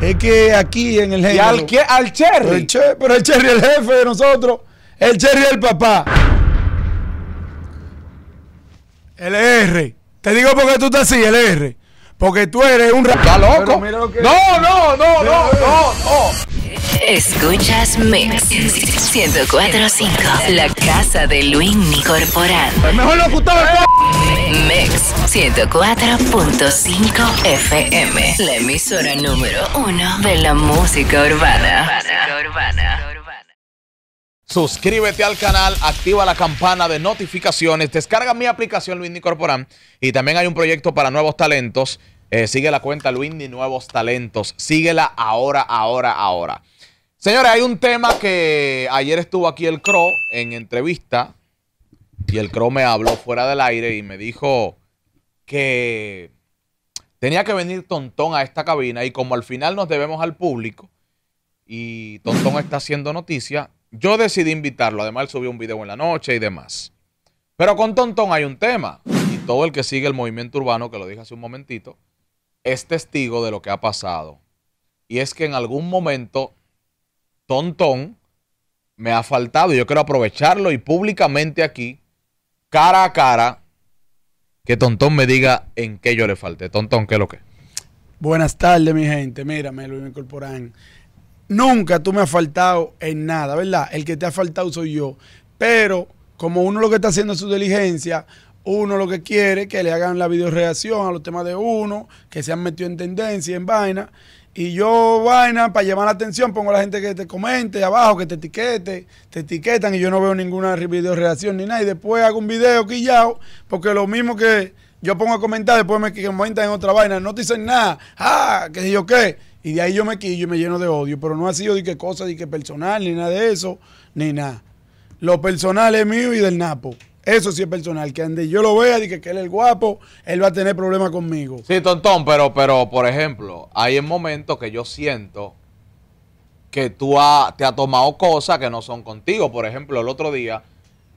Es que aquí en el jefe. ¿Y al, qué? al Cherry? Pero el, Cherry es el jefe de nosotros. El Cherry es el papá. El R. Te digo porque tú estás así, R. Porque tú eres un... Está loco. No, no, no, no, no, no. Escuchas Mix 1045, la casa de Luis Corporal El mejor locutor del Mix 104.5 FM, la emisora número uno de la música urbana. Suscríbete al canal, activa la campana de notificaciones, descarga mi aplicación Luis Nicorporán y también hay un proyecto para nuevos talentos. Eh, sigue la cuenta Luis Nuevos Talentos. Síguela ahora, ahora, ahora. Señores, hay un tema que ayer estuvo aquí el Crow en entrevista y el CRO me habló fuera del aire y me dijo que tenía que venir Tontón a esta cabina y como al final nos debemos al público y Tontón está haciendo noticia, yo decidí invitarlo. Además, él subió un video en la noche y demás. Pero con Tontón hay un tema y todo el que sigue el movimiento urbano, que lo dije hace un momentito, es testigo de lo que ha pasado. Y es que en algún momento tontón me ha faltado. Yo quiero aprovecharlo y públicamente aquí, cara a cara, que Tontón me diga en qué yo le falté. Tontón, ¿qué es lo que? Buenas tardes, mi gente. Mírame, Luis incorporan. Nunca tú me has faltado en nada, ¿verdad? El que te ha faltado soy yo. Pero como uno lo que está haciendo es su diligencia, uno lo que quiere es que le hagan la videoreacción a los temas de uno, que se han metido en tendencia, en vaina. Y yo, vaina, para llamar la atención, pongo a la gente que te comente abajo, que te etiquete, te etiquetan y yo no veo ninguna video reacción ni nada. Y después hago un video quillao, porque lo mismo que yo pongo a comentar, después me comentan en otra vaina, no te dicen nada, ah, qué sé yo qué. Y de ahí yo me quillo y me lleno de odio, pero no ha sido de qué cosa, de qué personal, ni nada de eso, ni nada. Lo personal es mío y del Napo. Eso sí es personal, que ande yo lo vea y que, que él es el guapo, él va a tener problemas conmigo. Sí, tontón, pero, pero por ejemplo, hay en momentos que yo siento que tú te has tomado cosas que no son contigo. Por ejemplo, el otro día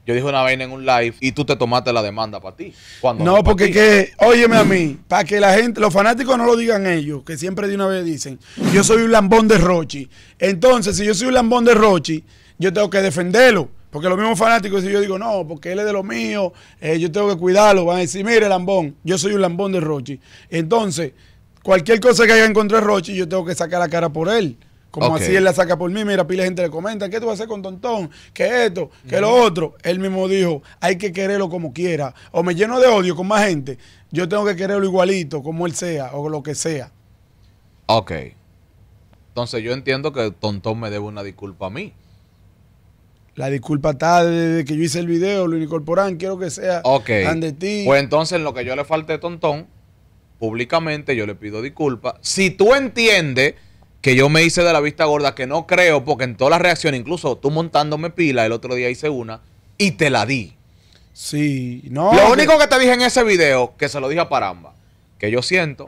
yo dije una vaina en un live y tú te tomaste la demanda para ti. no, no porque que, óyeme a mí, para que la gente, los fanáticos no lo digan ellos, que siempre de una vez dicen, yo soy un lambón de Rochi. Entonces, si yo soy un lambón de Rochi, yo tengo que defenderlo. Porque los mismos fanáticos, si yo digo, no, porque él es de lo mío, eh, yo tengo que cuidarlo, van a decir, mire, lambón, yo soy un lambón de Rochi. Entonces, cualquier cosa que haya en contra Rochi, yo tengo que sacar la cara por él. Como así él la saca por mí, mira, pila gente le comenta, ¿qué tú vas a hacer con Tontón? ¿Qué esto? ¿Qué lo otro? Él mismo dijo, hay que quererlo como quiera. O me lleno de odio con más gente, yo tengo que quererlo igualito, como él sea, o lo que sea. Ok. Entonces yo entiendo que Tontón me debe una disculpa a mí. La disculpa está desde que yo hice el video, lo incorporan, quiero que sea okay. ti. Pues entonces, en lo que yo le falté, tontón, públicamente yo le pido disculpas. Si tú entiendes que yo me hice de la vista gorda, que no creo, porque en todas las reacciones, incluso tú montándome pila, el otro día hice una y te la di. Sí, no. Lo único que te dije en ese video, que se lo dije a Paramba, que yo siento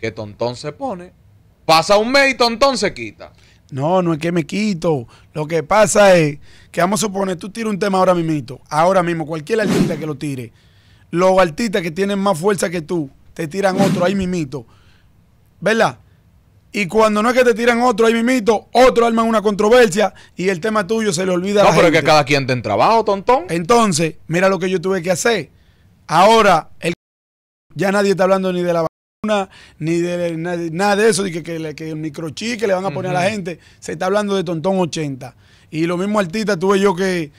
que Tontón se pone, pasa un mes y Tontón se quita. No, no es que me quito. Lo que pasa es que vamos a suponer, tú tiras un tema ahora mimito. ahora mismo, cualquier artista que lo tire, los artistas que tienen más fuerza que tú, te tiran otro ahí mimito. ¿Verdad? Y cuando no es que te tiran otro ahí mimito, otro arma una controversia y el tema tuyo se le olvida. No, a la pero es que cada quien tiene trabajo, tontón. Entonces, mira lo que yo tuve que hacer. Ahora, el ya nadie está hablando ni de la ni de nada de eso, de que, que, que el microchip que le van a poner a la gente, se está hablando de Tontón 80. Y lo mismo Artista tuve yo que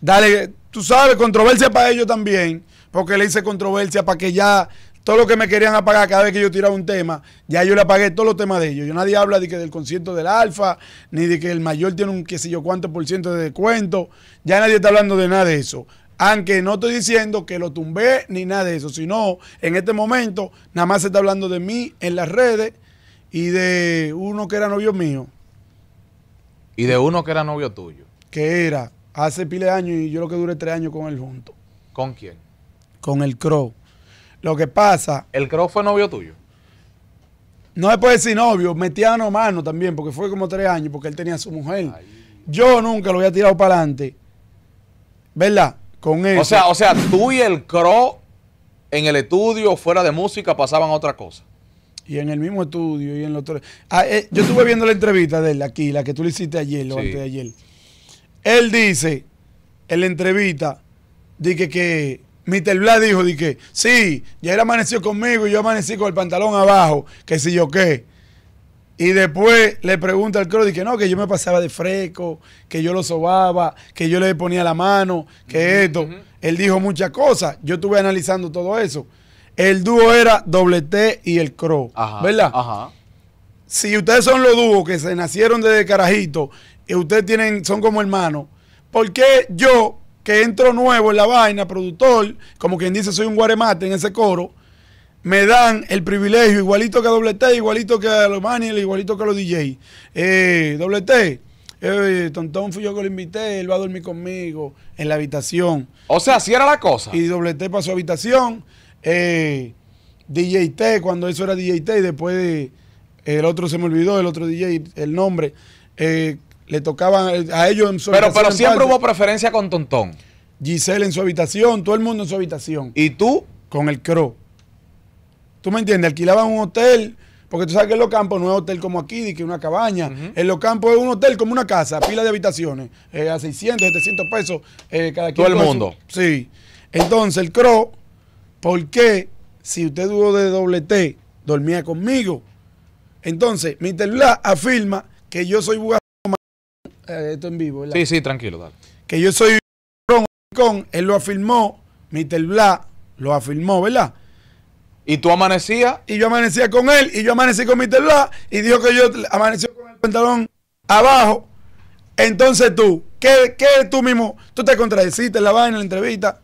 dale, tú sabes, controversia para ellos también, porque le hice controversia para que ya todo lo que me querían apagar cada vez que yo tiraba un tema, ya yo le apagué todos los temas de ellos. Yo nadie habla de que del concierto del Alfa, ni de que el mayor tiene un qué sé yo cuánto por ciento de descuento, ya nadie está hablando de nada de eso. Aunque no estoy diciendo que lo tumbé ni nada de eso, sino en este momento nada más se está hablando de mí en las redes y de uno que era novio mío. Y de uno que era novio tuyo. Que era hace pile de años y yo lo que duré tres años con él junto. ¿Con quién? Con el Crow. Lo que pasa. ¿El Crow fue novio tuyo? No se puede decir novio, metiano mano también, porque fue como tres años, porque él tenía su mujer. Yo nunca lo había tirado para adelante. ¿Verdad? con O sea, o sea, tú y el CRO en el estudio, fuera de música, pasaban otra cosa. Y en el mismo estudio y en los otro... Ah, eh, yo estuve viendo la entrevista de él aquí, la que tú le hiciste ayer o antes de ayer. Él dice, en la entrevista, de que, que Mr. Blas dijo, de que, sí, ya él amaneció conmigo y yo amanecí con el pantalón abajo, que si yo qué. Y después le pregunta al dice que no, que yo me pasaba de fresco, que yo lo sobaba, que yo le ponía la mano, que esto. Él dijo muchas cosas. Yo estuve analizando todo eso. El dúo era Doble T y el Crow, ajá, ¿verdad? Ajá. Si ustedes son los dúos que se nacieron desde carajito y ustedes tienen, son como hermanos, ¿por qué yo, que entro nuevo en la vaina, productor, como quien dice soy un guaremate en ese coro, me dan el privilegio, igualito que a Doble T, igualito que a los Maniel, igualito que a los DJ. Eh, doble T, eh, Tontón fui yo que lo invité, él va a dormir conmigo en la habitación. O sea, así era la cosa. Y Doble T para su habitación. Eh, DJ T, cuando eso era DJ T, y después el otro se me olvidó, el otro DJ, el nombre. Eh, le tocaban eh, a ellos en su Pero, pero siempre hubo preferencia con Tontón. Giselle en su habitación, todo el mundo en su habitación. ¿Y tú? Con el Cro. ¿Tú me entiendes? Alquilaban un hotel, porque tú sabes que en los campos no es hotel como aquí, que una cabaña. En los campos es un hotel como una casa, pila de habitaciones, eh, a 600, 700 pesos eh, cada quien. Todo el mundo. Sí. Entonces, el CRO, ¿por qué si usted dudó de doble T, dormía conmigo? Entonces, mi afirma que yo soy bugatón. Eh, esto en vivo, ¿verdad? Sí, sí, tranquilo, dale. Que yo soy él lo afirmó, Mr. lo afirmó, ¿verdad? ¿Y tú amanecías? Y yo amanecía con él, y yo amanecí con mi teléfono. y dijo que yo amaneció con el pantalón abajo. Entonces tú, ¿qué, qué tú mismo? Tú te contradeciste en la vaina, en la entrevista.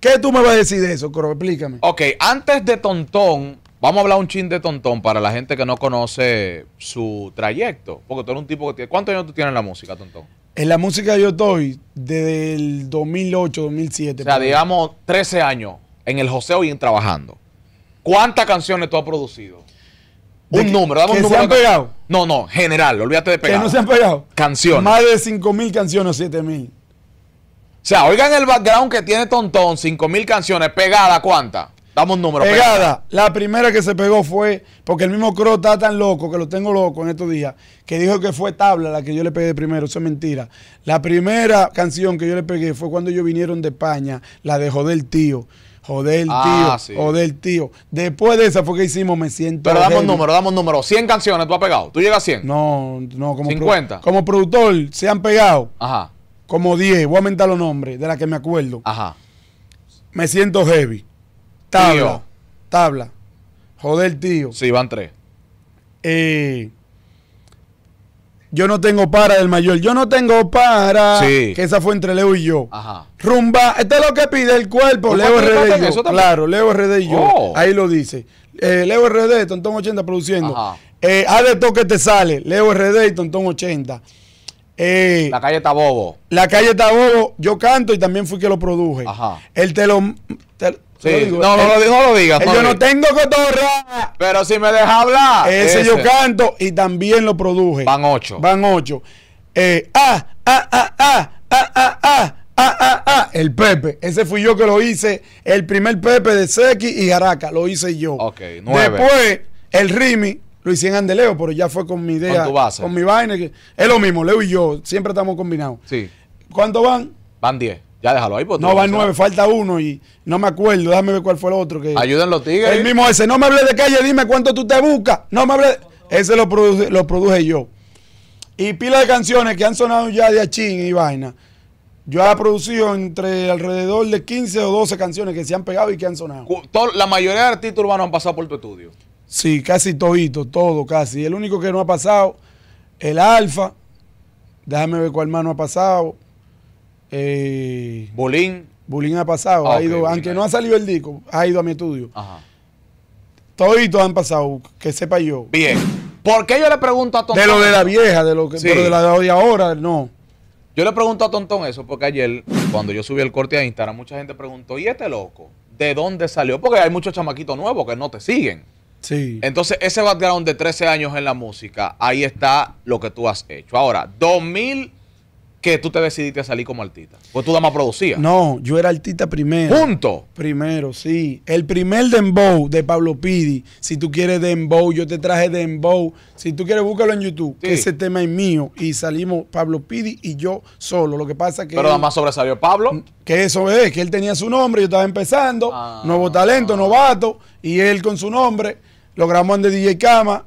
¿Qué tú me vas a decir de eso, Coro? Explícame. Ok, antes de Tontón, vamos a hablar un chin de Tontón para la gente que no conoce su trayecto. Porque tú eres un tipo que tiene. ¿Cuántos años tú tienes en la música, Tontón? En la música yo estoy desde el 2008, 2007. O sea, digamos 13 años en el joseo y en trabajando. ¿Cuántas canciones tú has producido? Un número, dame un que se han pegado? No, no, general, olvídate de pegar. ¿Que no se han pegado? Canciones. Más de 5.000 mil canciones, siete mil. O sea, oigan el background que tiene Tontón, 5.000 mil canciones, pegada, ¿cuántas? Damos un número. Pegada. La primera que se pegó fue, porque el mismo Cro está tan loco, que lo tengo loco en estos días, que dijo que fue tabla la que yo le pegué primero. Eso es mentira. La primera canción que yo le pegué fue cuando ellos vinieron de España, la dejó del Tío. Joder, ah, tío. Sí. Joder, tío. Después de esa fue que hicimos Me Siento. Pero damos un número, damos un número. 100 canciones tú has pegado. ¿Tú llegas a 100? No, no. Como 50. como productor se han pegado. Ajá. Como 10. Voy a aumentar los nombres de las que me acuerdo. Ajá. Me siento heavy. Tabla. Tabla. Joder, tío. Sí, van tres. Eh. Yo no tengo para del mayor. Yo no tengo para. Sí. Que esa fue entre Leo y yo. Ajá. Rumba. Esto es lo que pide el cuerpo. Leo RD Claro, Leo RD y yo. Oh. Ahí lo dice. Eh, Leo RD, Tontón 80 produciendo. Ajá. Eh, a de toque te sale. Leo RD y Tontón 80. Eh, la calle está bobo. La calle está bobo. Yo canto y también fui que lo produje. Ajá. El te lo no, no, lo, no, lo, digas. yo no tengo cotorra. Pero si me deja hablar. Ese, yo canto y también lo produje. Van ocho. Van ocho. ah, ah, ah, ah, ah, ah, ah. Ah, el Pepe. Ese fui yo que lo hice. El primer Pepe de Sequi y Jaraca. Lo hice yo. Ok, nueve. Después, el Rimi lo hice en Andeleo, pero ya fue con mi idea. Con, mi vaina. Es lo mismo, Leo y yo. Siempre estamos combinados. Sí. ¿Cuánto van? Van diez. Ya déjalo ahí. Pues, no va nueve, falta uno y no me acuerdo. Déjame ver cuál fue el otro. Que... los tigres. El mismo ese. No me hables de calle, dime cuánto tú te buscas. No me hables Ese lo produje, lo yo. Y pila de canciones que han sonado ya de achín y vaina. Yo he producido entre alrededor de 15 o 12 canciones que se han pegado y que han sonado. La mayoría de artistas urbanos han pasado por tu estudio. Sí, casi todito, todo casi. El único que no ha pasado, el Alfa. Déjame ver cuál más no ha pasado. ¿Bulín? Bulín ha pasado, ha ah, ido, aunque no ha salido el disco, ha ido a mi estudio. Ajá. Toditos han pasado, que sepa yo. Bien. ¿Por qué yo le pregunto a Tontón? De lo de la vieja, de lo que, sí. de la de ahora, no. Yo le pregunto a Tontón eso porque ayer, cuando yo subí el corte a Instagram, mucha gente preguntó, ¿y este loco? ¿De dónde salió? Porque hay muchos chamaquitos nuevos que no te siguen. Sí. Entonces, ese background de 13 años en la música, ahí está lo que tú has hecho. Ahora, 2000 que tú te decidiste a salir como artista? ¿O tú nada más producías. No, yo era artista primero. ¿Punto? Primero, sí. El primer Dembow de Pablo Pidi. Si tú quieres Dembow, yo te traje Dembow. Si tú quieres, búscalo en YouTube. ese tema es mío. Y salimos Pablo Pidi y yo solo. Lo que pasa que. Pero nada más sobresalió Pablo. Mm, que eso es, que él tenía su nombre, yo estaba empezando. Ah. nuevo talento, novato. Y él con su nombre. Logramos de DJ Cama.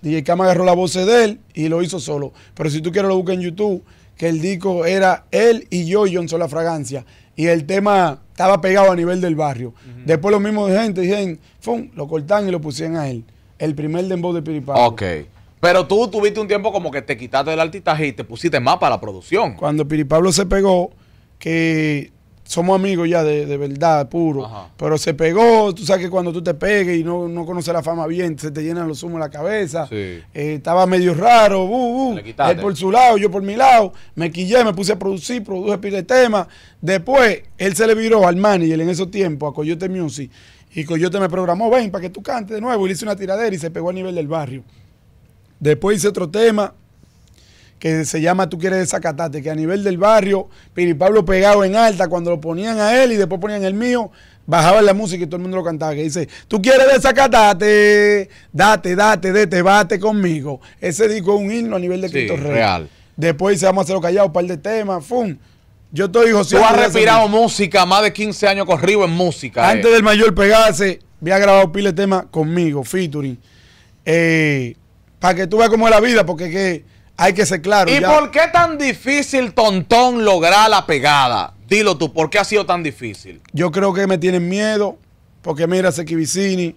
DJ Cama agarró la voz de él y lo hizo solo. Pero si tú quieres, lo busca en YouTube que el disco era él y yo, John La Fragancia. Y el tema estaba pegado a nivel del barrio. Después los mismos de gente dijeron, Fum", lo cortan y lo pusieron a él. El primer dembow de Piripablo. Ok. Pero tú tuviste un tiempo como que te quitaste del artista y te pusiste más para la producción. Cuando Piripablo se pegó, que somos amigos ya de, verdad, puro. Pero se pegó, tú sabes que cuando tú te pegues y no, no conoces la fama bien, se te llenan los humos en la cabeza. Eh, estaba medio raro, él por su lado, yo por mi lado. Me quillé, me puse a producir, produje pile temas. Después, él se le viró al manager en esos tiempos, a Coyote Music. Y Coyote me programó, ven, para que tú cantes de nuevo. Y le hice una tiradera y se pegó a nivel del barrio. Después hice otro tema que se llama Tú quieres desacatarte, que a nivel del barrio, Piri Pablo pegado en alta, cuando lo ponían a él y después ponían el mío, bajaba la música y todo el mundo lo cantaba, que dice, tú quieres desacatarte, date, date, date, bate conmigo. Ese disco es un himno a nivel de sí, Real. Después se vamos a hacerlo callado, un par de temas, ¡fum! Yo estoy José. Tú has respirado música, más de 15 años corrido en música. Antes eh. del mayor pegase, había grabado pile de temas conmigo, featuring. Eh, para que tú veas cómo es la vida, porque que hay que ser claro. ¿Y por qué tan difícil, Tontón, lograr la pegada? Dilo tú, ¿por qué ha sido tan difícil? Yo creo que me tienen miedo, porque mira, Vicini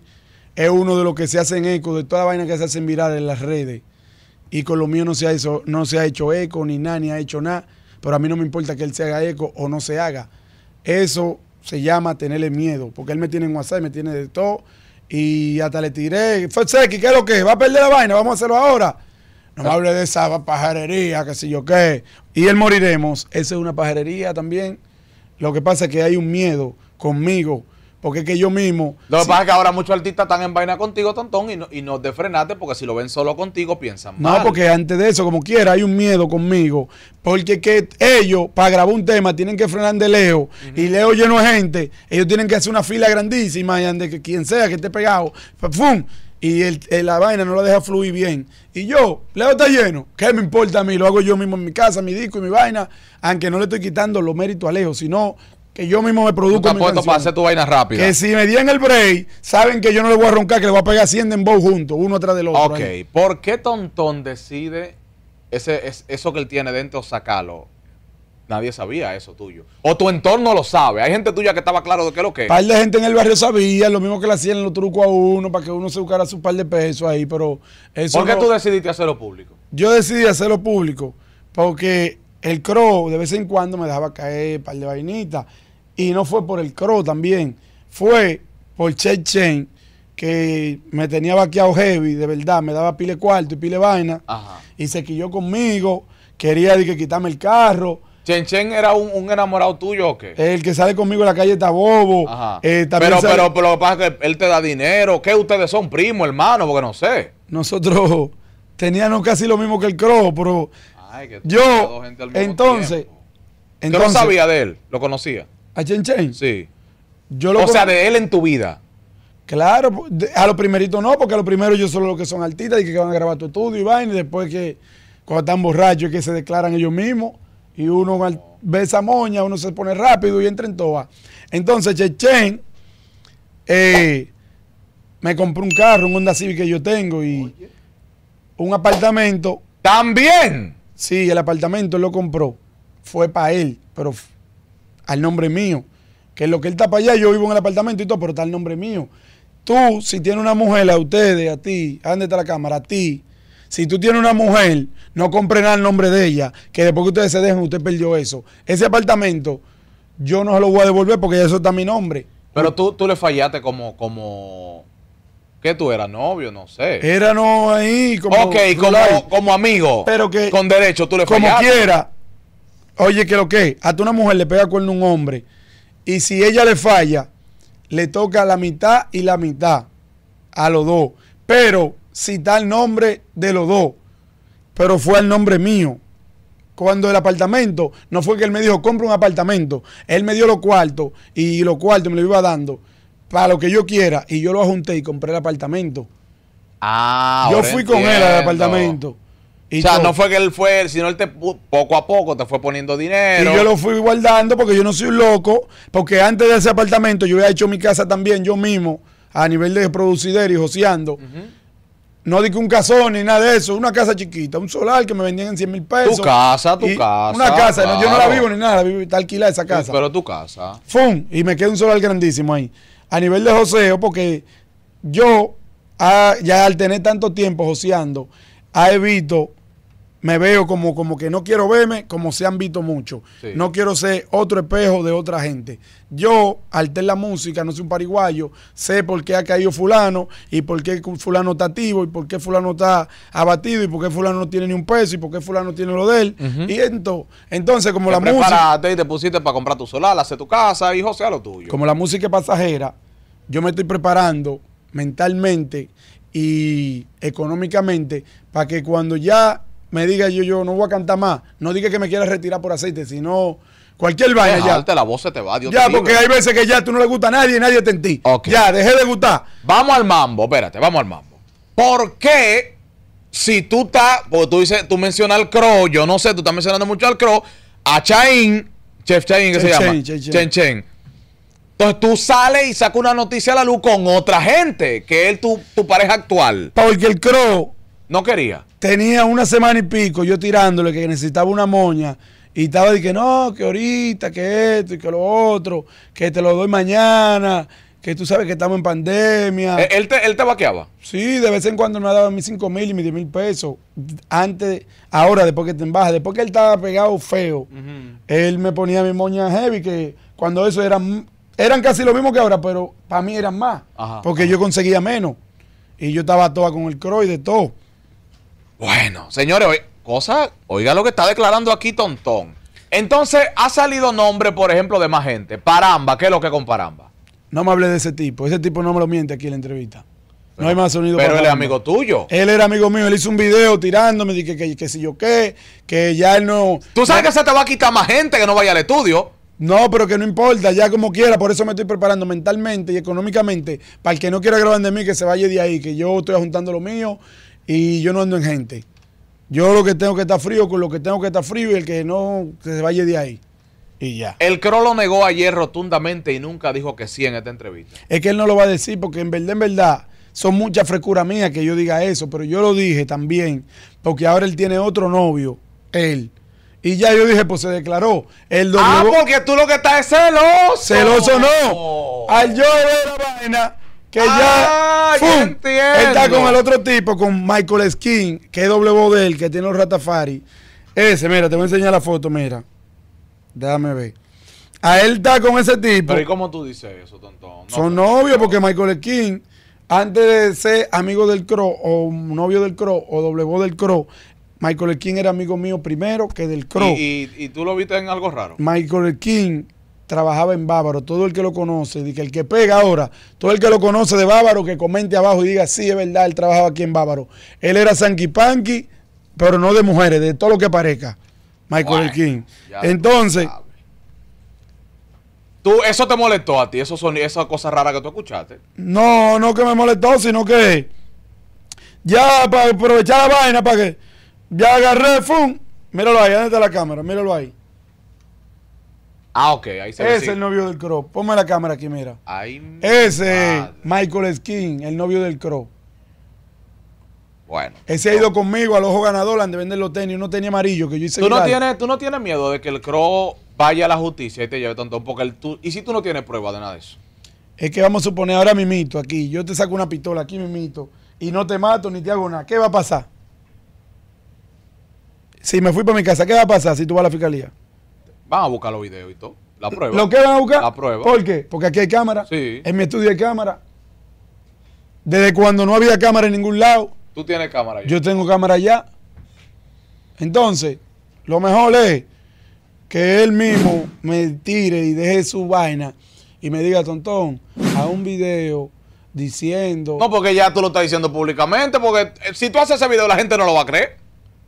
es uno de los que se hacen eco de toda la vaina que se hacen viral en las redes. Y con lo mío no se ha hecho, no se ha hecho eco, ni nada, ni ha hecho nada. Pero a mí no me importa que él se haga eco o no se haga. Eso se llama tenerle miedo, porque él me tiene en WhatsApp, me tiene de todo. Y hasta le tiré, Seki, ¿qué es lo que? ¿Va a perder la vaina? Vamos a hacerlo ahora. No me hable de esa pajarería, que sé yo qué. Y el moriremos, esa es una pajarería también. Lo que pasa es que hay un miedo conmigo, porque es que yo mismo... Lo que pasa es que ahora muchos artistas están en vaina contigo, Tontón, y no, y no porque si lo ven solo contigo, piensan mal. No, porque antes de eso, como quiera, hay un miedo conmigo, porque que ellos, para grabar un tema, tienen que frenar de Leo, y Leo lleno de gente, ellos tienen que hacer una fila grandísima, y que quien sea que esté pegado, pues, ¡fum! y el, la vaina no la deja fluir bien. Y yo, Leo está lleno. ¿Qué me importa a mí? Lo hago yo mismo en mi casa, mi disco y mi vaina. Aunque no le estoy quitando los méritos a Leo, sino que yo mismo me produzco. Tú puesto para hacer tu vaina rápida. Que si me dieron el break, saben que yo no le voy a roncar, que le voy a pegar 100 en bow juntos, uno atrás del otro. Ok, ¿por qué Tontón decide ese, es, eso que él tiene dentro sacarlo? Nadie sabía eso tuyo. O tu entorno lo sabe. Hay gente tuya que estaba claro de qué es lo que es. Par de gente en el barrio sabía, lo mismo que le hacían los trucos a uno para que uno se buscara su par de pesos ahí, pero ¿Por qué tú decidiste hacerlo público? Yo decidí hacerlo público porque el crow de vez en cuando me dejaba caer un par de vainitas y no fue por el crow también, fue por Che Chen que me tenía vaqueado heavy, de verdad, me daba pile cuarto y pile vaina y se quilló conmigo, quería que quitarme el carro Chen Chen era un, enamorado tuyo o qué? El que sale conmigo en la calle está bobo. Ajá. Eh, pero, pero, lo que pasa es que él te da dinero. ¿Qué ustedes son? primos hermano, porque no sé. Nosotros teníamos casi lo mismo que el Cro pero yo, entonces, entonces... Yo no sabía de él, lo conocía. ¿A Chen Chen? Sí. o sea, de él en tu vida. Claro, pues, a los primeritos no, porque a los primeros yo solo los que son artistas y que van a grabar tu estudio y vaina, y después que cuando están borrachos y que se declaran ellos mismos y uno ve esa moña, uno se pone rápido y entra en toa. Entonces, Chechen eh, me compró un carro, un Honda Civic que yo tengo y un apartamento. ¿También? Sí, el apartamento lo compró. Fue para él, pero al nombre mío. Que lo que él está para allá, yo vivo en el apartamento y todo, pero está al nombre mío. Tú, si tienes una mujer, a ustedes, a ti, ¿a la cámara? A ti, si tú tienes una mujer, no compre nada el nombre de ella, que después que ustedes se dejen, usted perdió eso. Ese apartamento, yo no se lo voy a devolver porque ya eso está mi nombre. Pero tú, tú le fallaste como, como, que tú eras novio, no sé. Era no ahí como. Ok, como, amigo. Pero que. Con derecho, tú le fallaste. Como quiera. Oye, que lo que. Hasta una mujer le pega cuerno a un hombre. Y si ella le falla, le toca la mitad y la mitad. A los dos. Pero citar el nombre de los dos, pero fue el nombre mío. Cuando el apartamento, no fue que él me dijo, compra un apartamento. Él me dio los cuartos y los cuartos me lo iba dando para lo que yo quiera y yo lo ajunté y compré el apartamento. Ah, yo fui con él al apartamento. o sea, no fue que él fue, sino él te poco a poco te fue poniendo dinero. Y yo lo fui guardando porque yo no soy un loco, porque antes de ese apartamento yo había hecho mi casa también yo mismo a nivel de producidero y joseando. No di un casón ni nada de eso, una casa chiquita, un solar que me vendían en 100 mil pesos. Tu casa, tu casa. Una casa, yo no la vivo ni nada, la vivo, está alquilada esa casa. pero tu casa. Fum, y me queda un solar grandísimo ahí. A nivel de joseo, porque yo ah, ya al tener tanto tiempo joseando, he visto me veo como, como que no quiero verme como se han visto mucho. No quiero ser otro espejo de otra gente. Yo, al la música, no soy un pariguayo, sé por qué ha caído fulano y por qué fulano está activo y por qué fulano está abatido y por qué fulano no tiene ni un peso y por qué fulano tiene lo de él. Y ento, entonces, como la música... y te pusiste para comprar tu solar, hacer tu casa, hijo, sea lo tuyo. Como la música es pasajera, yo me estoy preparando mentalmente y económicamente para que cuando ya me diga yo, yo no voy a cantar más, no diga que me quiera retirar por aceite, sino cualquier vaya ah, ya. la voz te va, Ya, porque hay veces que ya tú no le gusta a nadie y nadie te en ti. Ya, dejé de gustar. Vamos al mambo, espérate, vamos al mambo. ¿Por qué si tú estás, porque tú dices, tú mencionas al Crow, yo no sé, tú estás mencionando mucho al Crow, a Chain, Chef Chain, ¿qué se llama? Chen, Chen. Entonces tú sales y sacas una noticia a la luz con otra gente, que es tu, tu pareja actual. Porque el Crow. No quería tenía una semana y pico yo tirándole que necesitaba una moña y estaba de que no, que ahorita, que esto y que lo otro, que te lo doy mañana, que tú sabes que estamos en pandemia. Eh, ¿Él te, él te vaqueaba? Sí, de vez en cuando me dado mis 5 mil y mis 10 mil pesos. Antes, ahora, después que te embajas, después que él estaba pegado feo, él me ponía mi moña heavy, que cuando eso eran, eran casi lo mismo que ahora, pero para mí eran más, porque yo conseguía menos. Y yo estaba toda con el croy de todo. Bueno, señores, cosa, oiga lo que está declarando aquí Tontón. Entonces, ha salido nombre, por ejemplo, de más gente. Paramba, ¿qué es lo que con Paramba? No me hable de ese tipo. Ese tipo no me lo miente aquí en la entrevista. No hay más sonido. Pero él es amigo tuyo. Él era amigo mío. Él hizo un video tirándome, dije que, si yo qué, que ya él no. Tú sabes que se te va a quitar más gente que no vaya al estudio. No, pero que no importa, ya como quiera, por eso me estoy preparando mentalmente y económicamente, para el que no quiera grabar de mí, que se vaya de ahí, que yo estoy juntando lo mío, y yo no ando en gente. Yo lo que tengo que estar frío con lo que tengo que estar frío y el que no, se vaya de ahí. Y ya. El lo negó ayer rotundamente y nunca dijo que sí en esta entrevista. Es que él no lo va a decir porque en verdad, en verdad, son muchas frescuras mías que yo diga eso, pero yo lo dije también porque ahora él tiene otro novio, él. Y ya yo dije, pues se declaró. El ah, porque tú lo que estás es celoso. Celoso no. Oh. Al yo ver la vaina, que ya, ah, entiende. está con el otro tipo, con Michael Skin, que es doble de él, que tiene los ratafari. Ese, mira, te voy a enseñar la foto, mira. Déjame ver. A él está con ese tipo. Pero ¿y cómo tú dices eso, tonto? Son novios porque Michael Skin, antes de ser amigo del Crow, o novio del Crow, o doble voz del Cro, Michael King era amigo mío primero que del Crow. ¿Y, tú lo viste en algo raro? Michael King trabajaba en Bávaro, todo el que lo conoce, que el que pega ahora, todo el que lo conoce de Bávaro, que comente abajo y diga, sí, es verdad, él trabajaba aquí en Bávaro. Él era sanquipanqui, pero no de mujeres, de todo lo que parezca. Michael King. Entonces... Ah, tú, eso te molestó a ti, eso son, esas cosas raras que tú escuchaste. No, no que me molestó, sino que ya para aprovechar la vaina, para que ya agarré el fun. Míralo ahí, adelante de la cámara, míralo ahí. Ah, ok, ahí se ve. Ese es el novio del Crow. Ponme la cámara aquí, mira. Ese es Michael Skin, el novio del Crow. Bueno. Ese ha ido conmigo al ojo ganador, de vender los tenis. Uno tenía amarillo que yo hice. ¿Tú no, tienes, tú no tienes miedo de que el Crow vaya a la justicia y te lleve tanto. Porque tú, ¿Y si tú no tienes prueba de nada de eso? Es que vamos a suponer ahora mi mito aquí. Yo te saco una pistola aquí, mito, Y no te mato ni te hago nada. ¿Qué va a pasar? Si me fui para mi casa, ¿qué va a pasar si tú vas a la fiscalía? Van a buscar los videos y todo. La prueba. ¿Lo que van a buscar? La prueba. ¿Por qué? Porque aquí hay cámara. Sí. En mi estudio hay cámara. Desde cuando no había cámara en ningún lado. Tú tienes cámara allá. Yo tengo cámara allá. Entonces, lo mejor es que él mismo me tire y deje su vaina y me diga, tontón, a un video diciendo. No, porque ya tú lo estás diciendo públicamente, porque eh, si tú haces ese video, la gente no lo va a creer.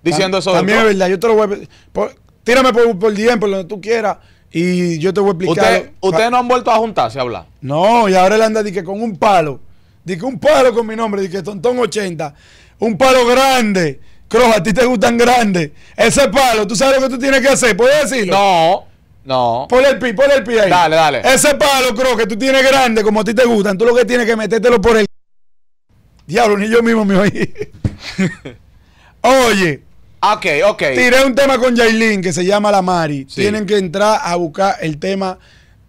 Diciendo eso. mí es verdad, yo te lo voy a. Tírame por, por DM, por donde tú quieras. Y yo te voy a explicar. ¿Ustedes ah. no han vuelto a juntarse a hablar? No, y ahora él anda que con un palo. Dije un palo con mi nombre, dije Tontón 80. Un palo grande. Croja, a ti te gustan grandes. Ese palo, ¿tú sabes lo que tú tienes que hacer? ¿Puedes decirlo? No, no. Ponle el pie, ponle el pie ahí. Dale, dale. Ese palo, creo que tú tienes grande como a ti te gustan. Tú lo que tienes que metértelo por el. Diablo, ni yo mismo me oí. Oye, Ok, ok. Tiré un tema con Yailin que se llama La Mari. Tienen que entrar a buscar el tema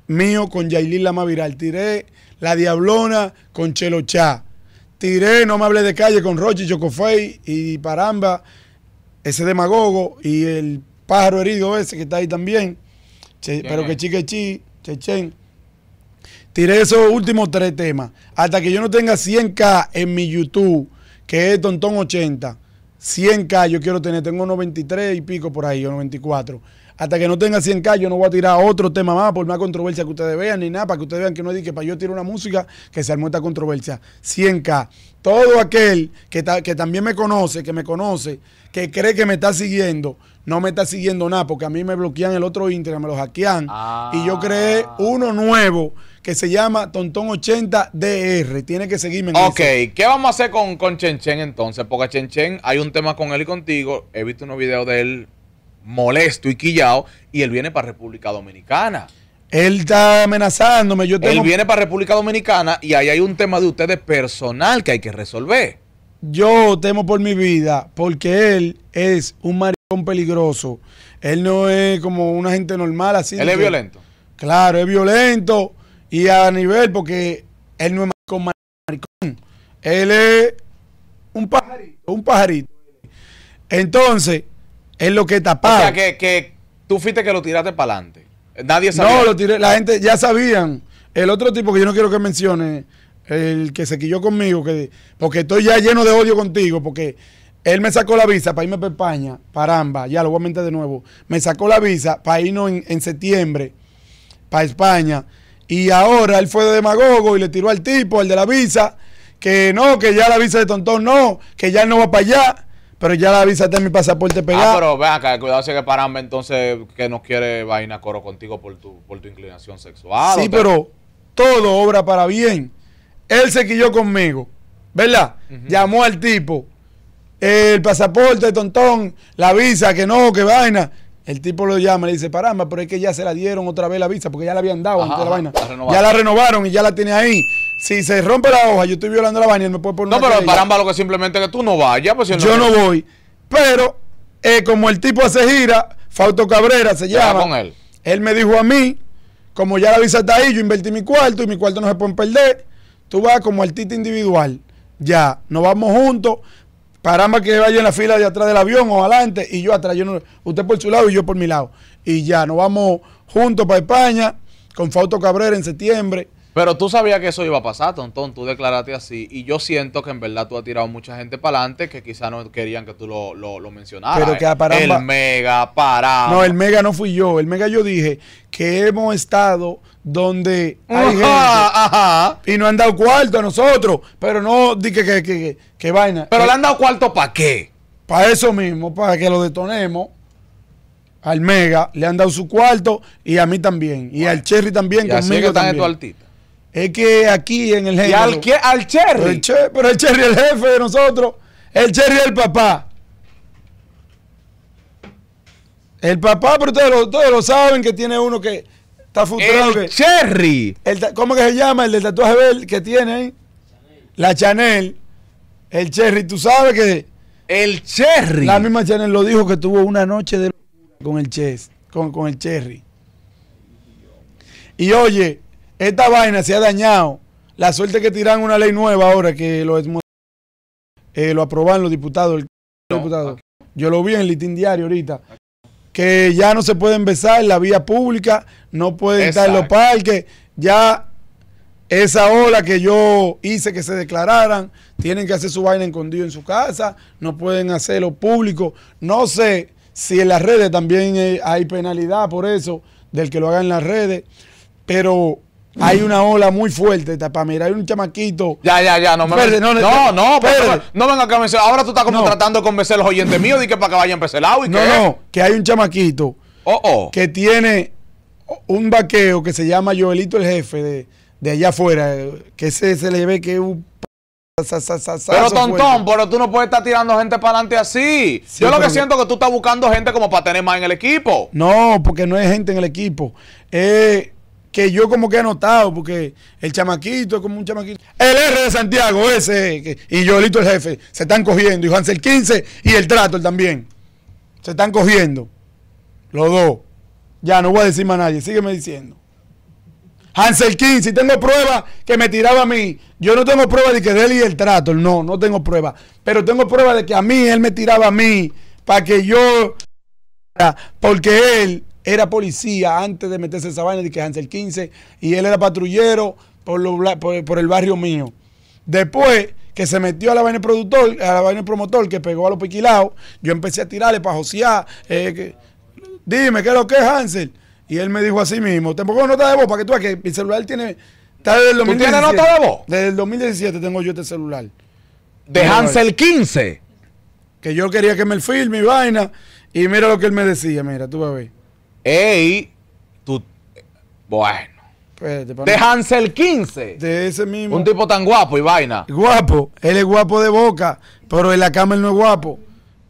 mío con Yailin Lama Viral. Tiré La Diablona con Chelo Cha Tiré No me hablé de calle con Rochi Chocofey y Paramba, ese demagogo y el pájaro herido ese que está ahí también. pero que chiquechi, chechen. Tiré esos últimos tres temas. Hasta que yo no tenga 100k en mi YouTube, que es Tontón 80 100K yo quiero tener, tengo 93 y pico por ahí, o 94 hasta que no tenga 100K, yo no voy a tirar otro tema más por más controversia que ustedes vean ni nada, para que ustedes vean que no es que para yo tire una música que se armó esta controversia. 100K. Todo aquel que, que también me conoce, que me conoce, que cree que me está siguiendo, no me está siguiendo nada, porque a mí me bloquean el otro Instagram, me lo hackean. Y yo creé ah. uno nuevo que se llama Tontón80DR. Tiene que seguirme en Ok, ¿qué vamos a hacer con, con Chenchen entonces? Porque Chenchen, hay un tema con él y contigo. He visto unos videos de él molesto y quillado y él viene para República Dominicana. Él está amenazándome. Yo Él viene para República Dominicana y ahí hay un tema de ustedes personal que hay que resolver. Yo temo por mi vida porque él es un maricón peligroso. Él no es como una gente normal así. Él es violento. Claro, es violento y a nivel porque él no es maricón, maricón. Él es un pajarito, un pajarito. Entonces, es lo que tapaba. O sea, que, tú fuiste que lo tiraste para adelante. Nadie sabía. No, lo tiré, la gente ya sabían. El otro tipo que yo no quiero que mencione, el que se quilló conmigo, que, porque estoy ya lleno de odio contigo, porque él me sacó la visa para irme para España, para ya lo voy a mentir de nuevo. Me sacó la visa para irnos en, septiembre para España. Y ahora él fue de demagogo y le tiró al tipo, al de la visa, que no, que ya la visa de Tontón no, que ya no va para allá. Pero ya la visa está en mi pasaporte pegado. Ah, pero ve acá, cuidado si que parame entonces que no quiere vaina coro contigo por tu, por tu inclinación sexual. Sí, pero todo obra para bien. Él se quilló conmigo, ¿verdad? Llamó al tipo, el pasaporte, tontón, la visa, que no, que vaina. El tipo lo llama y le dice, paramba, pero es que ya se la dieron otra vez la visa, porque ya la habían dado antes de la vaina. ya la renovaron y ya la tiene ahí. Si se rompe la hoja, yo estoy violando la vaina y no me poner No, pero paramba lo que simplemente que tú no vayas. Pues, si yo no, voy. Pero eh, como el tipo hace gira, Fausto Cabrera se llama. Con él. él me dijo a mí, como ya la visa está ahí, yo invertí mi cuarto y mi cuarto no se pueden perder. Tú vas como artista individual. Ya, nos vamos juntos, Caramba, que vaya en la fila de atrás del avión o adelante y yo atrás. usted por su lado y yo por mi lado. Y ya, nos vamos juntos para España con Fausto Cabrera en septiembre. Pero tú sabías que eso iba a pasar, Tontón. Tú declaraste así. Y yo siento que en verdad tú has tirado mucha gente para adelante que quizás no querían que tú lo, lo, mencionaras. Pero que Paramba, El mega, parado. No, el mega no fui yo. El mega yo dije que hemos estado donde hay gente ajá, y no han dado cuarto a nosotros, pero no di que, que, que, vaina. Pero eh, le han dado cuarto para qué? Para eso mismo, para que lo detonemos. Al Mega le han dado su cuarto y a mí también. Y al Cherry también, y conmigo también. Es que aquí en el jefe. ¿Y al, al Cherry? Pero el, el Cherry es el jefe de nosotros. El Cherry es el papá. El papá, pero todos ustedes lo saben que tiene uno que, el Cherry. El, ¿Cómo que se llama? El del tatuaje verde que tiene La Chanel. El Cherry. Tú sabes que. El Cherry. La misma Chanel lo dijo que tuvo una noche de con el Con, el Cherry. Y oye, esta vaina se ha dañado. La suerte que tiran una ley nueva ahora que lo, eh, lo aprobaron los diputados. El, Yo lo vi en el litín diario ahorita que ya no se pueden besar en la vía pública, no pueden estar en los parques, ya esa ola que yo hice que se declararan, tienen que hacer su vaina escondido en su casa, no pueden hacerlo público. No sé si en las redes también eh, hay penalidad por eso, del que lo haga en las redes, pero hay una ola muy fuerte, para mirar, hay un chamaquito. Ya, ya, ya, no me no, no, no, no venga a convencer. Ahora tú estás como tratando de convencer a los oyentes míos de que para que vayan a y No, no, que hay un chamaquito oh, oh. que tiene un vaqueo que se llama Joelito el jefe de, de allá afuera, que se le ve que es un pero tontón, pero tú no puedes estar tirando gente para adelante así. Yo lo que siento es que tú estás buscando gente como para tener más en el equipo. No, porque no hay gente en el equipo. Eh, que yo como que he notado, porque el chamaquito es como un chamaquito. El R de Santiago, ese, y Yolito el jefe, se están cogiendo. Y Hansel 15 y el Trato también. Se están cogiendo. Los dos. Ya, no voy a decir más a nadie, sígueme diciendo. Hansel 15, tengo prueba... que me tiraba a mí. Yo no tengo prueba... de que él y el Trato, no, no tengo prueba... Pero tengo prueba... de que a mí él me tiraba a mí para que yo... Porque él era policía antes de meterse esa vaina de que Hansel 15 y él era patrullero por, el barrio mío. Después que se metió a la vaina productor, a la vaina promotor que pegó a los piquilados, yo empecé a tirarle para josear. Eh, dime, ¿qué es lo que es Hansel? Y él me dijo así mismo, ¿te pongo nota de voz para que tú veas que mi celular tiene... Está 2017. ¿Tú tienes nota de voz? Desde el 2017 tengo yo este celular. ¿De Hansel 15? Que yo quería que me filme vaina. Y mira lo que él me decía, mira, tú vas a Ey, tú. Bueno. Pues, de Hansel 15. De ese mismo. Un tipo tan guapo y vaina. Guapo. Él es guapo de boca, pero en la cama no es guapo.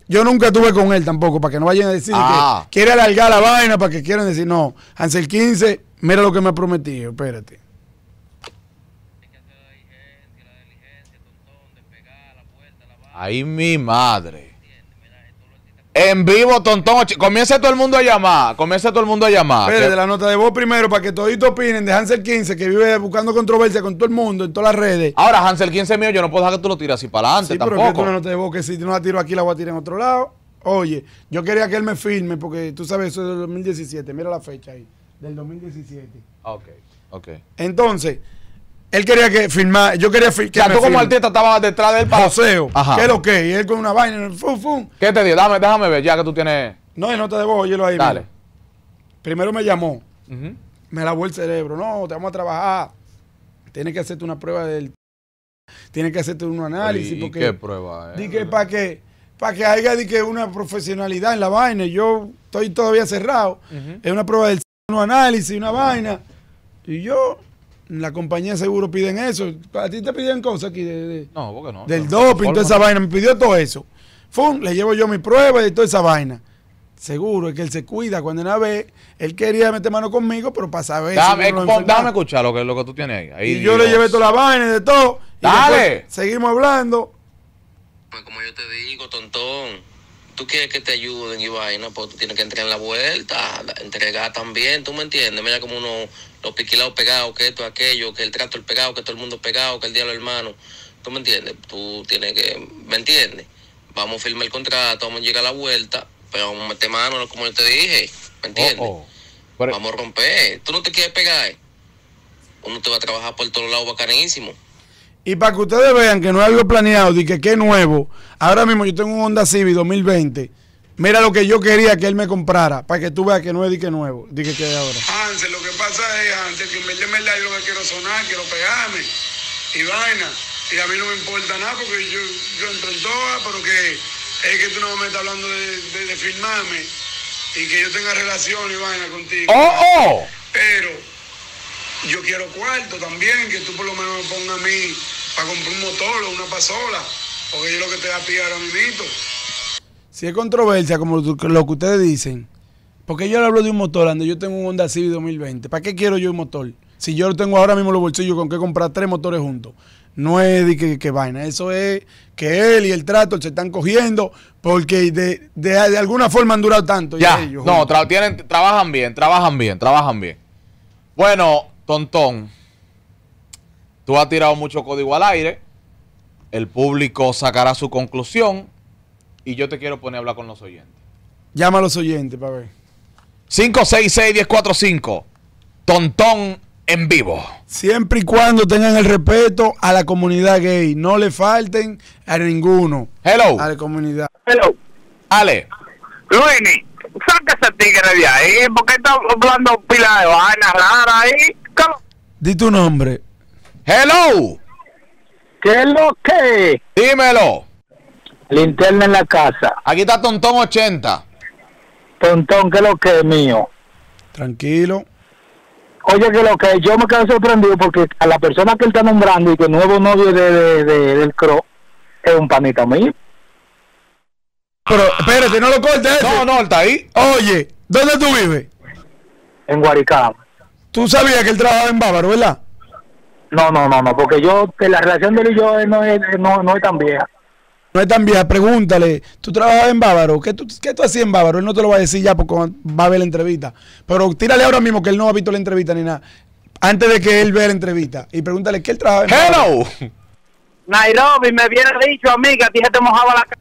Yo nunca estuve con él tampoco, para que no vayan a decir que ah. quiere alargar la vaina, para que quieran decir, no, Hansel 15, mira lo que me ha prometido, espérate. Ay, mi madre. En vivo, tontón. Comienza todo el mundo a llamar. Comienza todo el mundo a llamar. Pero de la nota de voz primero, para que todos opinen de Hansel 15, que vive buscando controversia con todo el mundo en todas las redes. Ahora, Hansel 15 mío, yo no puedo dejar que tú lo tires así para adelante sí, Pero que una no nota de voz, que si no la tiro aquí, la voy a tirar en otro lado. Oye, yo quería que él me firme, porque tú sabes, eso es del 2017. Mira la fecha ahí, del 2017. Ah, ok, ok. Entonces, él quería que firmar, yo quería que. tú como artista estabas detrás del para. Joseo. Ajá. ¿Qué es lo que? Y él con una vaina, fum, fum. ¿Qué te dio? Dame, déjame ver, ya que tú tienes. No, no te debo, oírlo ahí. Dale. Primero me llamó. Me lavó el cerebro. No, te vamos a trabajar. Tienes que hacerte una prueba del. Tienes que hacerte un análisis. ¿Y, porque, ¿y qué prueba? que para que, para que haya di que una profesionalidad en la vaina. Yo estoy todavía cerrado. Es una prueba del un análisis, una vaina. Y yo la compañía seguro piden eso. A ti te piden cosas aquí de, del doping, toda esa vaina. Me pidió todo eso. Fum, le llevo yo mi prueba y toda esa vaina. Seguro, es que él se cuida. Cuando la vez él quería meter mano conmigo, pero para saber. Dame, escuchar lo que, lo que tú tienes ahí. y yo le llevé toda la vaina y de todo. Dale. seguimos hablando. Pues como yo te digo, tontón tú quieres que te ayuden y vaina, pues tú tienes que entrar en la vuelta, entregar también, tú me entiendes, mira como uno, los piquilados pegados, que esto, aquello, que el trato el pegado, que todo el mundo pegado, que el diablo hermano, tú me entiendes, tú tienes que, ¿me entiendes? Vamos a firmar el contrato, vamos a llegar a la vuelta, pero vamos a meter mano, como yo te dije, ¿me oh, entiendes? Oh. Vamos a romper, tú no te quieres pegar, eh. uno te va a trabajar por todos lados bacanísimo. Y para que ustedes vean que no es algo planeado, de que qué nuevo, ahora mismo yo tengo un Honda Civic 2020. Mira lo que yo quería que él me comprara, para que tú veas que no es de que nuevo, dique que ahora. Hansel, lo que pasa es, Hansel, que en vez de yo lo que quiero sonar, quiero pegarme y vaina. Y a mí no me importa nada porque yo, yo entro en todas, pero que es que tú no me estás hablando de, firmarme y que yo tenga relación y vaina contigo. ¡Oh, oh! Pero yo quiero cuarto también, que tú por lo menos me pongas a mí para comprar un motor o una pasola, porque yo lo que te da a ti ahora mismo. Si es controversia, como lo que ustedes dicen, porque yo le hablo de un motor, yo tengo un Honda Civic 2020, ¿para qué quiero yo un motor? Si yo tengo ahora mismo los bolsillos con que comprar tres motores juntos. No es de que, vaina, eso es que él y el trato se están cogiendo porque de, de, alguna forma han durado tanto. Ya, ellos, no, trabajan bien, trabajan bien, trabajan bien. Bueno, Tontón, tú has tirado mucho código al aire, el público sacará su conclusión y yo te quiero poner a hablar con los oyentes. Llama a los oyentes para ver. 566-1045, Tontón en vivo. Siempre y cuando tengan el respeto a la comunidad gay, no le falten a ninguno. Hello. A la comunidad. Hello. Ale. Luini, saca ese tigre de ahí, qué está hablando pila de vainas ahí. Di tu nombre. Hello. ¿Qué es lo que? Dímelo. Linterna en la casa. Aquí está Tontón 80. Tontón, ¿qué es lo que mío? Tranquilo. Oye, que lo que yo me quedo sorprendido porque a la persona que él está nombrando y que nuevo novio de, de, del CRO es un panita mío. Pero espérate, no lo cortes. No, este. no, está ahí. Oye, ¿dónde tú vives? En Guaricama. Tú sabías que él trabajaba en Bávaro, ¿verdad? No, no, no, no, porque yo, que la relación de él y yo no es, no, es tan vieja. No es tan vieja, pregúntale, tú trabajabas en Bávaro, ¿qué tú, qué tú hacías en Bávaro? Él no te lo va a decir ya porque va a ver la entrevista, pero tírale ahora mismo que él no ha visto la entrevista ni nada, antes de que él vea la entrevista y pregúntale que él trabajaba en Hello. Nairobi me hubiera dicho a mí que a ti se te mojaba la cara.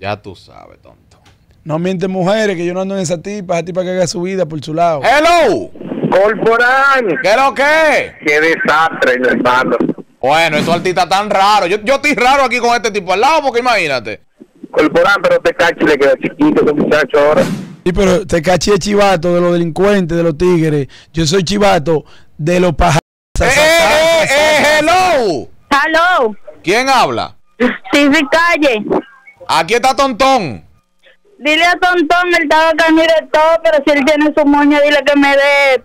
Ya tú sabes, tonto. No mienten mujeres, que yo no ando en esa tipa, esa tipa que haga su vida por su lado. Hello. Corporán. ¿Qué lo que? Qué desastre, hermano. Bueno, eso altita tan raro. Yo, yo estoy raro aquí con este tipo al lado, porque imagínate. Corporán, pero te cachi le queda chiquito ese muchacho ahora. Sí, pero te caché chivato de los delincuentes, de los tigres. Yo soy chivato de los pajaros. ¡Eh, eh, eh, hello! ¡Hello! ¿Quién habla? Sí, sí, Calle. Aquí está Tontón. Dile a Tontón, él estaba acá, todo, pero si él tiene su moña, dile que me dé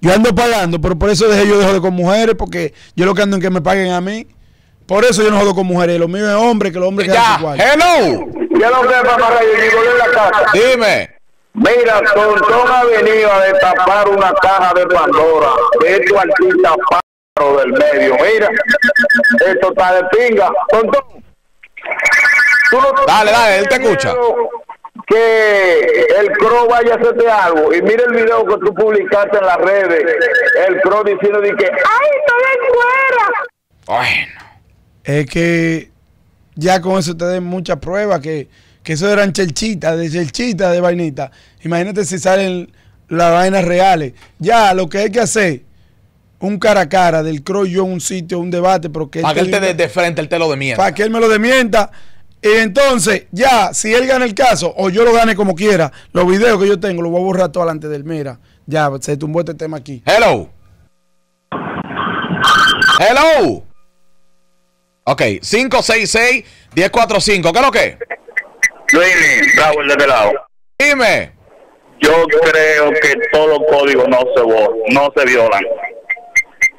yo ando pagando, pero por eso dejé yo de con mujeres, porque yo lo que ando en que me paguen a mí. Por eso yo no jodo con mujeres, lo mío es hombre, que los hombres ya, igual. Hello. Dime. Mira, Tontón ha venido a destapar una caja de Pandora de tu este artista paro del medio. Mira, esto está de pinga. Tontón. no dale, dale, él te escucha que el CRO vaya a hacerte algo. Y mira el video que tú publicaste en las redes, el CRO diciendo de que, ¡ay, estoy fuera! Bueno. Es que ya con eso te den muchas pruebas que, que eso eran chelchitas, de chelchitas, de vainita. Imagínate si salen las vainas reales. Ya, lo que hay que hacer, un cara a cara del CRO yo en un sitio, un debate, porque Para que él te de, frente él te lo demienta Para que él me lo demienta y entonces, ya, si él gana el caso, o yo lo gane como quiera, los videos que yo tengo los voy a borrar todo delante del Mira, ya, se tumbó este tema aquí. Hello. Hello. Ok, 566-1045. ¿Qué es lo que? Este Dime. Yo creo que todos los códigos no se, no se violan.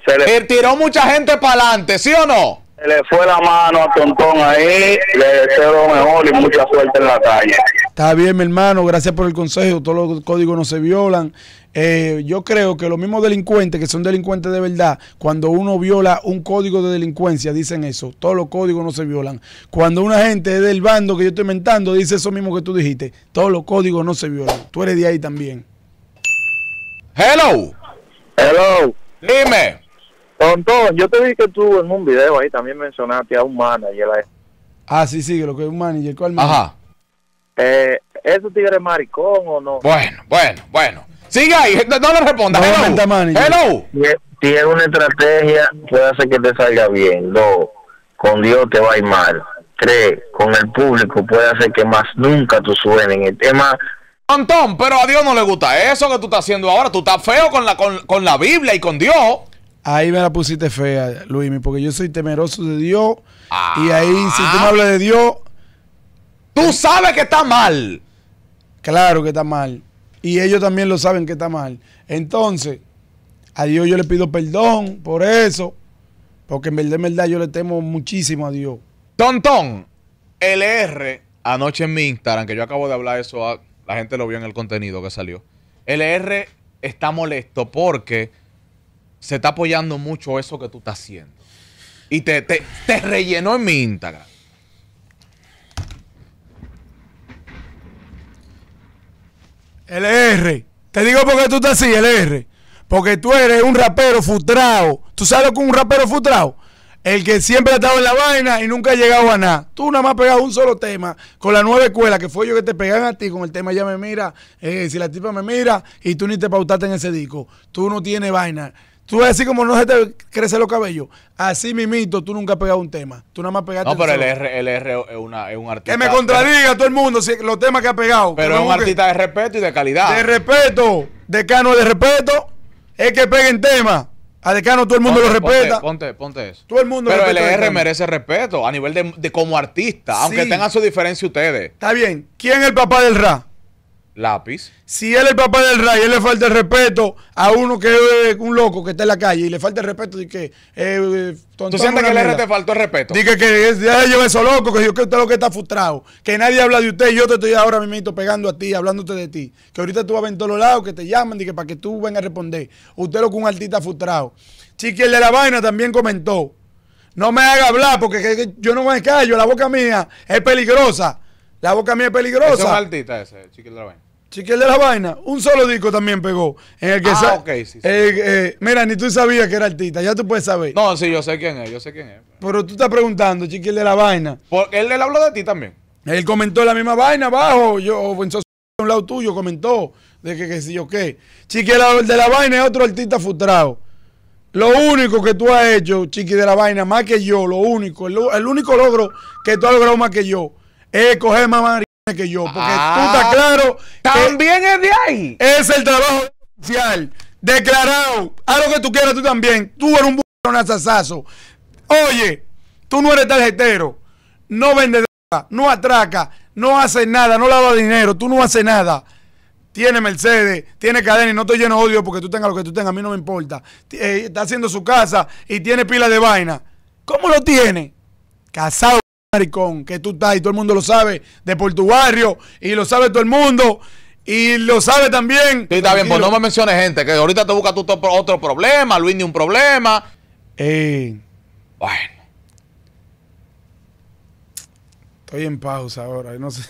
Se tiró mucha gente para adelante, ¿sí o no? le fue la mano a Tontón ahí, le deseo lo mejor y mucha suerte en la calle. Está bien, mi hermano, gracias por el consejo, todos los códigos no se violan. Eh, yo creo que los mismos delincuentes que son delincuentes de verdad, cuando uno viola un código de delincuencia, dicen eso, todos los códigos no se violan. Cuando una gente es del bando que yo estoy inventando, dice eso mismo que tú dijiste, todos los códigos no se violan. Tú eres de ahí también. Hello. Hello. Dime. Tontón, yo te vi que tú en un video ahí también mencionaste a un manager. Ah, sí, sí, lo que es un manager. ¿Cuál manager? Ajá. Eh, ¿Eso tigre maricón o no? Bueno, bueno, bueno. Sigue ahí, no, le respondas. No, hello. Tienes Tiene una estrategia puede hacer que te salga bien. Dos, con Dios te va a ir mal. Tres, con el público puede hacer que más nunca tú suenen. El tema Antón, pero a Dios no le gusta eso que tú estás haciendo ahora. Tú estás feo con la, con la Biblia y con Dios. Ahí me la pusiste fea, Luis, porque yo soy temeroso de Dios. Y ahí, si tú me ah. hablas de Dios. Tú sabes que está mal. Claro que está mal. Y ellos también lo saben que está mal. Entonces, a Dios yo le pido perdón por eso. Porque en verdad, en verdad, yo le temo muchísimo a Dios. Tontón, LR, anoche en mi Instagram, que yo acabo de hablar eso, ah, la gente lo vio en el contenido que salió. LR está molesto porque se está apoyando mucho eso que tú estás haciendo. Y te, te, te rellenó en mi Instagram. LR. Te digo porque tú estás así, LR. Porque tú eres un rapero futrao. ¿Tú sabes lo que es un rapero futrao? El que siempre ha estado en la vaina y nunca ha llegado a nada. Tú nada más pegado un solo tema con la nueva escuela, que fue yo que te pegan a ti con el tema Ya me mira, eh, si la tipa me mira, y tú ni te pautaste en ese disco. Tú no tienes vaina. Tú vas a como no se te crecen los cabellos. Así mimito, tú nunca has pegado un tema. Tú nada más pegaste No, pero el R, es, un artista. Que me contradiga todo el mundo los temas que ha pegado. Pero es un artista de respeto y de calidad. De respeto, decano de respeto, es que peguen temas. A Decano todo el mundo lo respeta. Ponte, ponte, eso. Todo el mundo Pero el R merece respeto a nivel de, como artista, aunque tengan su diferencia ustedes. Está bien. ¿Quién es el papá del Ra? Lápiz. Si él es el papá del Ray, él le falta el respeto a uno que es eh, un loco que está en la calle y le falta el respeto y que. Eh, eh, ¿Tú sientes que el R te faltó el respeto? Dice que es, ya yo eso loco, que yo que usted lo que está frustrado, que nadie habla de usted, yo te estoy ahora mismo pegando a ti, hablándote de ti, que ahorita tú vas a en todos los lados, que te llaman, dije para que tú vengas a responder. Usted lo que un artista frustrado. Chiqui, el de la vaina también comentó. No me haga hablar porque yo no me callo, la boca mía es peligrosa. La boca mía es peligrosa. es un ese, de la Chiquiel de la Vaina, un solo disco también pegó. En el que ah, ok, sí, eh, eh, mira, ni tú sabías que era artista, ya tú puedes saber. No, sí, yo sé quién es, yo sé quién es. Pero tú estás preguntando, Chiquiel de la Vaina. Porque él le habló de ti también. Él comentó la misma vaina abajo, yo en un lado tuyo comentó de que qué yo qué. Chiqui de la, vaina es otro artista frustrado. Lo único que tú has hecho, Chiqui de la vaina, más que yo, lo único, el, único logro que tú has logrado más que yo, es coger mamá que yo, porque ah. tú estás claro. También es de ahí. Es el trabajo social, declarado. Haz lo que tú quieras tú también. Tú eres un buronazazazo. Oye, tú no eres tarjetero, no vendedora no atraca, no hace nada, no lava dinero, tú no haces nada. Tiene Mercedes, tiene cadena y no te lleno de odio porque tú tengas lo que tú tengas, a mí no me importa. Eh, está haciendo su casa y tiene pila de vaina. ¿Cómo lo tiene? Casado que tú estás y todo el mundo lo sabe, de por tu barrio, y lo sabe todo el mundo. Y lo sabe también. Sí, está bien, pues no me menciones gente, que ahorita te busca tú otro problema, Luis ni un problema. bueno. Estoy en pausa ahora, no sé.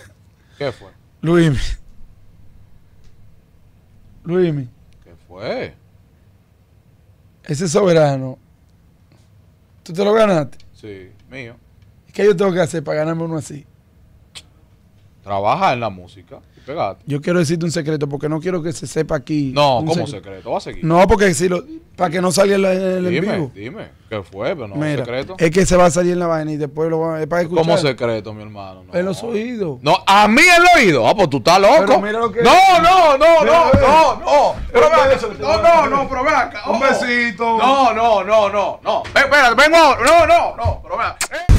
¿Qué fue? Luis. Luis. ¿Qué fue? Ese soberano. ¿Tú te lo ganaste? Sí, mío. ¿Qué yo tengo que hacer para ganarme uno así? Trabaja en la música Yo quiero decirte un secreto porque no quiero que se sepa aquí. No, ¿cómo secreto? Va a seguir. No, porque si lo, para que no salga en el, dime, vivo. Dime, ¿qué fue? Pero no, es secreto. Es que se va a salir en la vaina y después lo van a. escuchar. ¿Cómo secreto, mi hermano? En los oídos. No, a mí en los oídos. Ah, pues tú estás loco. Pero no, no, no, no, no, no. no, no, no, pero Un besito. No, no, no, no, no. espera vengo. No, no, no, pero venga.